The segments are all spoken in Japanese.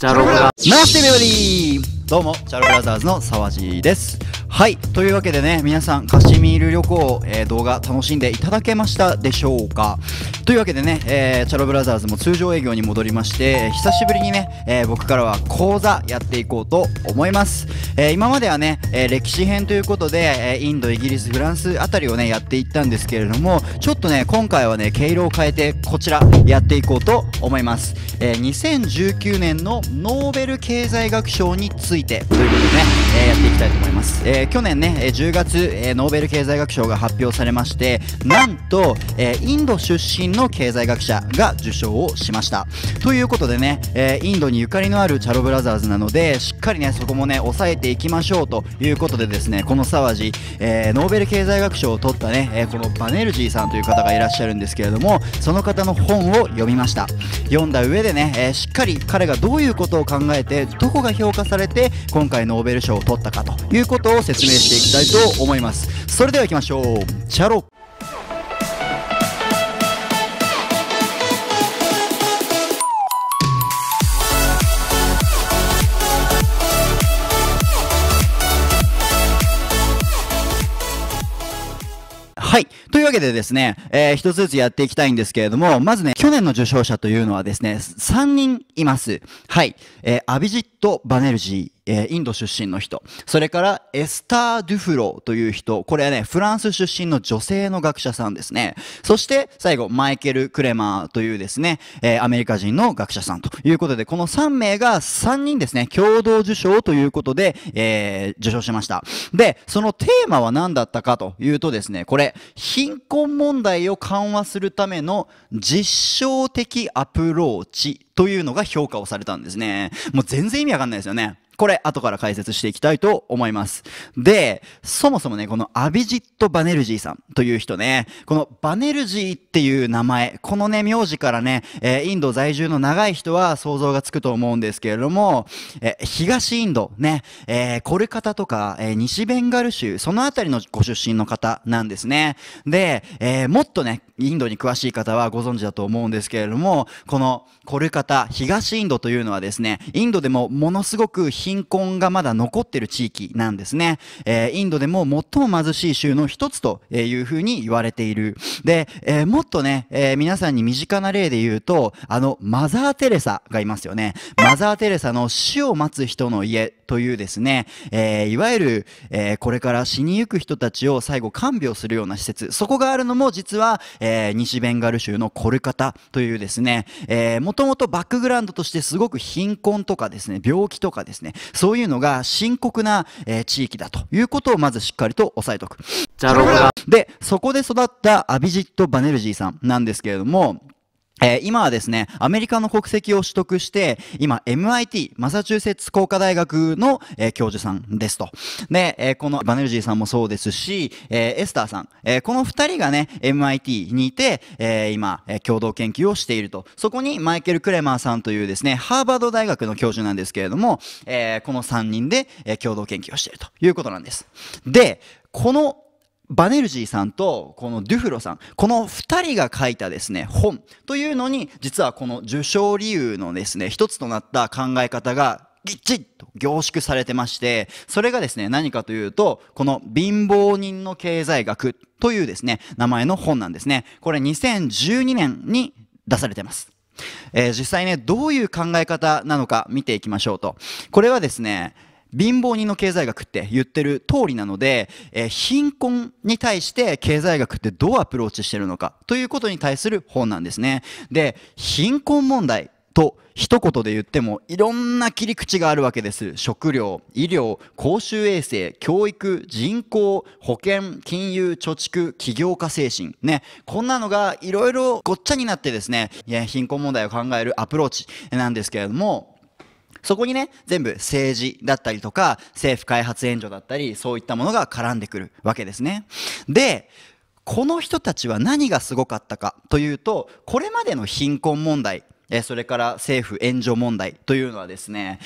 じゃろうがナステメモリーどうも、チャルブラザーズの沢地です。はい、というわけでね、皆さん、カシミール旅行、えー、動画楽しんでいただけましたでしょうかというわけでね、えー、チャロブラザーズも通常営業に戻りまして、久しぶりにね、えー、僕からは講座やっていこうと思います。え今まではね、え歴史編ということで、えインド、イギリス、フランスあたりをね、やっていったんですけれども、ちょっとね、今回はね、毛色を変えて、こちら、やっていこうと思います。え2019年のノーベル経済学賞について、いてということでね、えー、やっていきたいと思いますます、えー、去年ね10月、えー、ノーベル経済学賞が発表されましてなんと、えー、インド出身の経済学者が受賞をしましたということでね、えインドにゆかりのあるチャロブラザーズなのでしっかりねそこもね抑えていきましょうということでですねこの騒ぎ、えノーベル経済学賞を取ったね、えこのバネルジーさんという方がいらっしゃるんですけれどもその方の本を読みました読んだ上でね、えしっかり彼がどういうことを考えてどこが評価されて今回ノーベル賞を取ったかということを説明していきたいと思いますそれではいきましょうチャロはい。というわけでですね、えー、一つずつやっていきたいんですけれども、まずね、去年の受賞者というのはですね、3人います。はい。えー、アビジット・バネルジー。えインド出身の人。それからエスター・デュフロという人。これはね、フランス出身の女性の学者さんですね。そして最後、マイケル・クレマーというですね、えアメリカ人の学者さんということで、この3名が3人ですね、共同受賞ということで、えー、受賞しました。で、そのテーマは何だったかというとですね、これ、貧困問題を緩和するための実証的アプローチというのが評価をされたんですね。もう全然意味わかんないですよね。これ、後から解説していきたいと思います。で、そもそもね、このアビジット・バネルジーさんという人ね、このバネルジーっていう名前、このね、名字からね、えー、インド在住の長い人は想像がつくと思うんですけれども、えー、東インド、ね、えー、コルカタとか、え西ベンガル州、そのあたりのご出身の方なんですね。で、えもっとね、インドに詳しい方はご存知だと思うんですけれども、このコルカタ、東インドというのはですね、インドでもものすごく貧貧困がまだ残ってる地域なんですね。えー、インドでも最も貧しい州の一つというふうに言われている。で、えー、もっとね、えー、皆さんに身近な例で言うと、あの、マザー・テレサがいますよね。マザー・テレサの死を待つ人の家というですね、えー、いわゆる、えー、これから死にゆく人たちを最後看病するような施設、そこがあるのも実は、えー、西ベンガル州のコルカタというですね、えー、もともとバックグラウンドとしてすごく貧困とかですね、病気とかですね、そういうのが深刻な、えー、地域だということをまずしっかりと押さえておく。で、そこで育ったアビジット・バネルジーさんなんですけれども、えー、今はですね、アメリカの国籍を取得して、今 MIT、マサチューセッツ工科大学の、えー、教授さんですと。で、えー、このバネルジーさんもそうですし、えエスターさん、えこの二人がね、MIT にいて、え今、え共同研究をしていると。そこにマイケル・クレマーさんというですね、ハーバード大学の教授なんですけれども、えこの三人で、え共同研究をしているということなんです。で、このバネルジーさんとこのデュフロさん、この2人が書いたですね、本というのに、実はこの受賞理由のですね、一つとなった考え方がぎっちりと凝縮されてまして、それがですね、何かというと、この貧乏人の経済学というですね、名前の本なんですね。これ2012年に出されてます。えー、実際ね、どういう考え方なのか見ていきましょうと。これはですね、貧乏人の経済学って言ってる通りなので、えー、貧困に対して経済学ってどうアプローチしてるのかということに対する本なんですね。で、貧困問題と一言で言ってもいろんな切り口があるわけです。食料、医療、公衆衛生、教育、人口、保険、金融、貯蓄、起業家精神。ね。こんなのがいろいろごっちゃになってですね、貧困問題を考えるアプローチなんですけれども、そこにね、全部政治だったりとか、政府開発援助だったり、そういったものが絡んでくるわけですね。で、この人たちは何がすごかったかというと、これまでの貧困問題、それから政府援助問題というのはですね、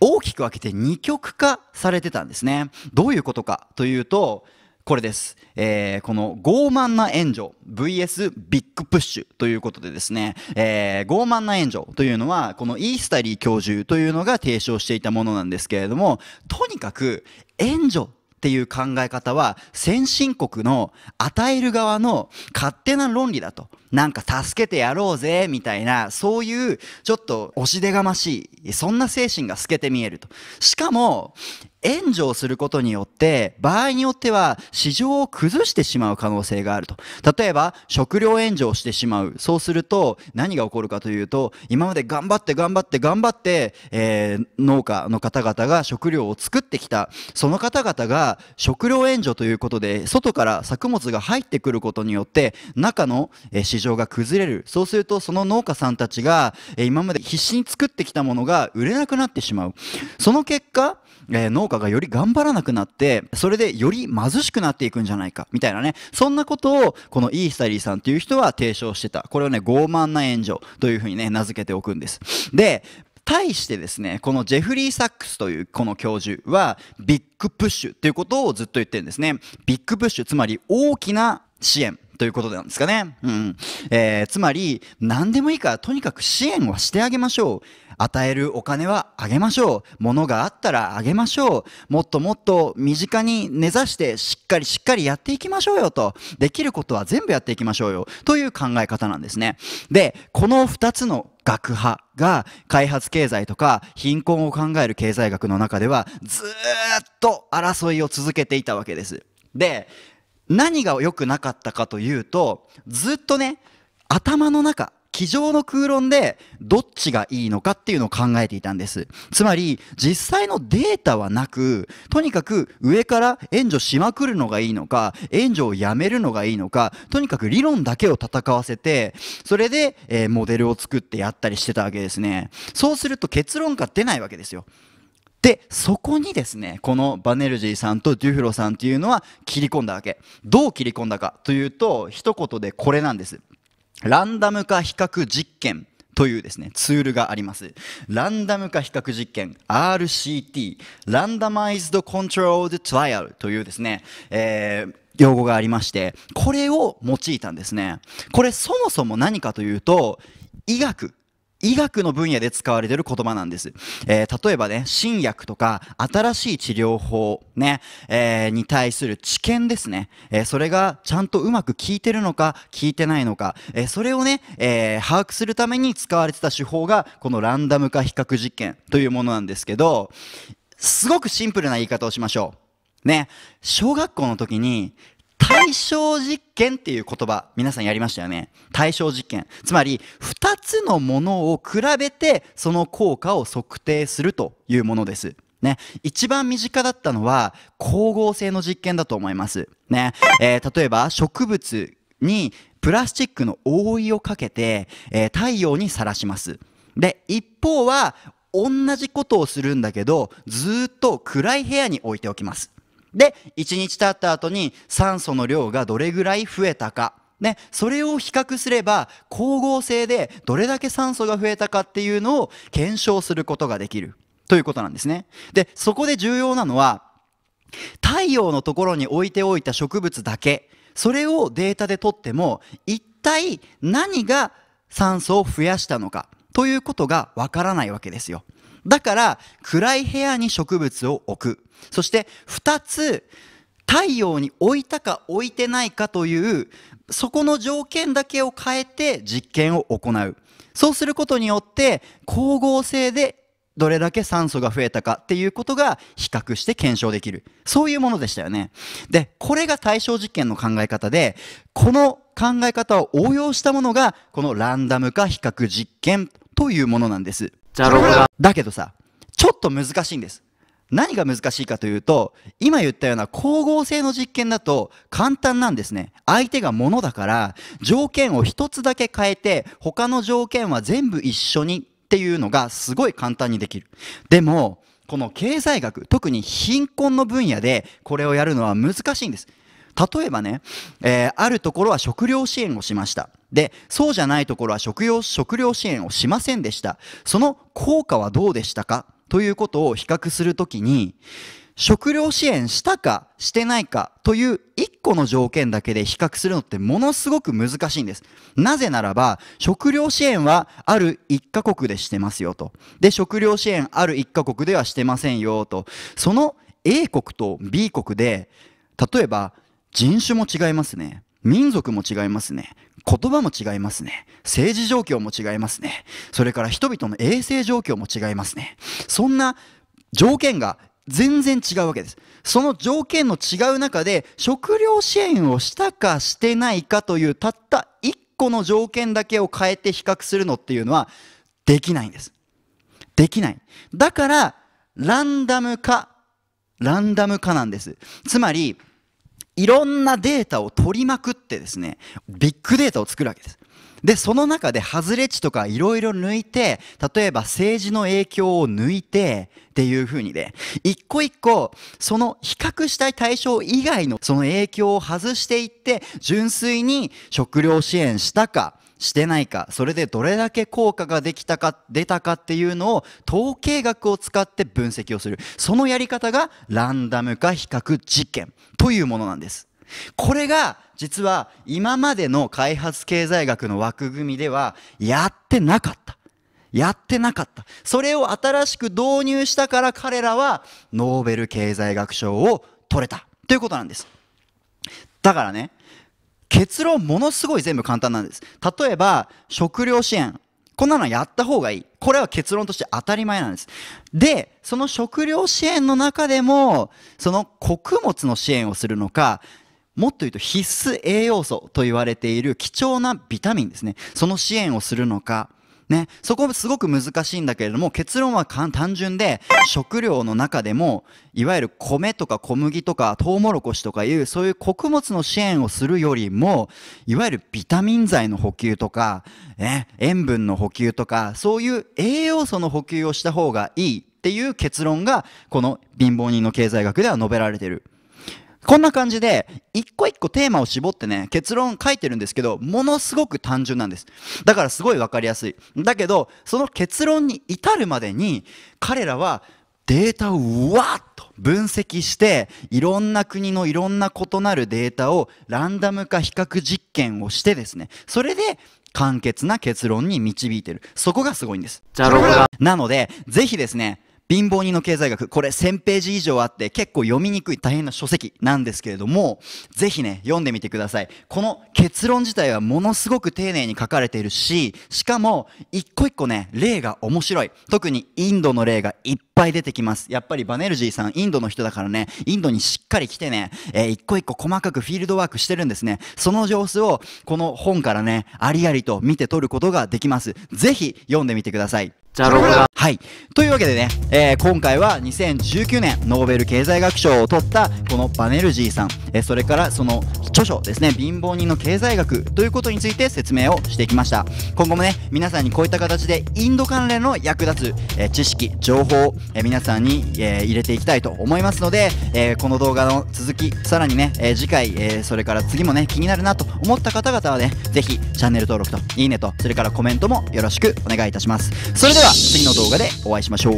大きく分けて二極化されてたんですね。どういうことかというと、これです。えー、この傲慢な援助 VS ビッグプッシュということでですね、えー、傲慢な援助というのは、このイースタリー教授というのが提唱していたものなんですけれども、とにかく援助っていう考え方は先進国の与える側の勝手な論理だと。なんか助けてやろうぜ、みたいな、そういうちょっと押し出がましい、そんな精神が透けて見えると。しかも、援助をすることによって、場合によっては市場を崩してしまう可能性があると。例えば、食料援助をしてしまう。そうすると、何が起こるかというと、今まで頑張って頑張って頑張って、えー、農家の方々が食料を作ってきた。その方々が食料援助ということで、外から作物が入ってくることによって、中の市場が崩れる。そうすると、その農家さんたちが、今まで必死に作ってきたものが売れなくなってしまう。その結果、えー、農かがより頑張らなくなって、それでより貧しくなっていくんじゃないか、みたいなね。そんなことを、このイースタリーさんっていう人は提唱してた。これをね、傲慢な援助というふうにね、名付けておくんです。で、対してですね、このジェフリー・サックスというこの教授は、ビッグプッシュっていうことをずっと言ってるんですね。ビッグプッシュ、つまり大きな支援ということなんですかね。うん。えー、つまり、何でもいいから、とにかく支援はしてあげましょう。与えるお金はあげましょう。物があったらあげましょう。もっともっと身近に根ざしてしっかりしっかりやっていきましょうよと。できることは全部やっていきましょうよ。という考え方なんですね。で、この2つの学派が開発経済とか貧困を考える経済学の中ではずっと争いを続けていたわけです。で、何が良くなかったかというと、ずっとね、頭の中、机上の空論でどっちがいいのかっていうのを考えていたんです。つまり実際のデータはなく、とにかく上から援助しまくるのがいいのか、援助をやめるのがいいのか、とにかく理論だけを戦わせて、それで、えー、モデルを作ってやったりしてたわけですね。そうすると結論が出ないわけですよ。で、そこにですね、このバネルジーさんとデュフロさんっていうのは切り込んだわけ。どう切り込んだかというと、一言でこれなんです。ランダム化比較実験というですね、ツールがあります。ランダム化比較実験 RCT、ランダマイズドコントロールトライアルというですね、えー、用語がありまして、これを用いたんですね。これそもそも何かというと、医学医学の分野で使われている言葉なんです。えー、例えばね、新薬とか新しい治療法ね、えー、に対する知見ですね。えー、それがちゃんとうまく効いてるのか効いてないのか、えそれをね、え把握するために使われてた手法がこのランダム化比較実験というものなんですけど、すごくシンプルな言い方をしましょう。ね、小学校の時に対象実験っていう言葉、皆さんやりましたよね。対象実験。つまり、2つのものを比べて、その効果を測定するというものです。ね、一番身近だったのは、光合成の実験だと思います。ね、えー、例えば、植物にプラスチックの覆いをかけて、えー、太陽にさらします。で、一方は、同じことをするんだけど、ずっと暗い部屋に置いておきます。で、1日経った後に酸素の量がどれぐらい増えたか。ね、それを比較すれば、光合成でどれだけ酸素が増えたかっていうのを検証することができる。ということなんですね。で、そこで重要なのは、太陽のところに置いておいた植物だけ、それをデータで取っても、一体何が酸素を増やしたのかということがわからないわけですよ。だから暗い部屋に植物を置く。そして二つ太陽に置いたか置いてないかというそこの条件だけを変えて実験を行う。そうすることによって光合成でどれだけ酸素が増えたかっていうことが比較して検証できる。そういうものでしたよね。で、これが対象実験の考え方で、この考え方を応用したものが、このランダム化比較実験というものなんです。じゃろが。だけどさ、ちょっと難しいんです。何が難しいかというと、今言ったような光合成の実験だと簡単なんですね。相手が物だから、条件を一つだけ変えて、他の条件は全部一緒にっていうのがすごい簡単にできる。でも、この経済学、特に貧困の分野でこれをやるのは難しいんです。例えばね、えー、あるところは食料支援をしました。で、そうじゃないところは食料食料支援をしませんでした。その効果はどうでしたかということを比較するときに、食料支援したかしてないかという一個の条件だけで比較するのってものすごく難しいんです。なぜならば、食料支援はある一カ国でしてますよと。で、食料支援ある一カ国ではしてませんよと。その A 国と B 国で、例えば人種も違いますね。民族も違いますね。言葉も違いますね。政治状況も違いますね。それから人々の衛生状況も違いますね。そんな条件が全然違うわけです。その条件の違う中で食料支援をしたかしてないかというたった1個の条件だけを変えて比較するのっていうのはできないんです。できない。だからランダム化、ランダム化なんです。つまりいろんなデータを取りまくってですね、ビッグデータを作るわけです。で、その中で外れ値とかいろいろ抜いて、例えば政治の影響を抜いて、っていう風にで、一個一個、その比較したい対象以外のその影響を外していって、純粋に食料支援したか、してないか、それでどれだけ効果ができたか、出たかっていうのを統計学を使って分析をする。そのやり方がランダム化比較実験というものなんです。これが実は今までの開発経済学の枠組みではやってなかった。やってなかった。それを新しく導入したから彼らはノーベル経済学賞を取れた。ということなんです。だからね、結論ものすごい全部簡単なんです。例えば、食料支援。こんなのやった方がいい。これは結論として当たり前なんです。で、その食料支援の中でも、その穀物の支援をするのか、もっと言うと必須栄養素と言われている貴重なビタミンですね。その支援をするのか。ね、そこすごく難しいんだけれども結論は単純で食料の中でもいわゆる米とか小麦とかトウモロコシとかいうそういう穀物の支援をするよりもいわゆるビタミン剤の補給とか、ね、塩分の補給とかそういう栄養素の補給をした方がいいっていう結論がこの貧乏人の経済学では述べられている。こんな感じで、一個一個テーマを絞ってね、結論書いてるんですけど、ものすごく単純なんです。だからすごいわかりやすい。だけど、その結論に至るまでに、彼らはデータをうわっと分析して、いろんな国のいろんな異なるデータをランダム化比較実験をしてですね、それで簡潔な結論に導いてる。そこがすごいんです。なので、ぜひですね、貧乏人の経済学、これ1000ページ以上あって結構読みにくい大変な書籍なんですけれども、ぜひね、読んでみてください。この結論自体はものすごく丁寧に書かれているし、しかも一個一個ね、例が面白い。特にインドの例がいっぱいぱい出てきます。やっぱりバネルジーさん、インドの人だからね、インドにしっかり来てね、えー、一個一個細かくフィールドワークしてるんですね。その様子を、この本からね、ありありと見て取ることができます。ぜひ、読んでみてください。じゃろうはい。というわけでね、えー、今回は2019年ノーベル経済学賞を取ったこのバネルジーさん、えー、それからその著書ですね、貧乏人の経済学ということについて説明をしてきました。今後もね、皆さんにこういった形でインド関連の役立つ、えー、知識、情報、え皆さんに、えー、入れていきたいと思いますので、えー、この動画の続き、さらにね、えー、次回、えー、それから次もね、気になるなと思った方々はね、ぜひチャンネル登録といいねと、それからコメントもよろしくお願いいたします。それでは次の動画でお会いしましょう。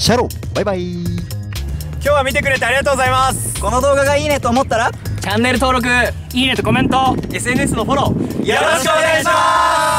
シャロー、バイバイ今日は見てくれてありがとうございますこの動画がいいねと思ったらチャンネル登録いいねとコメント SNS のフォローよろしくお願いします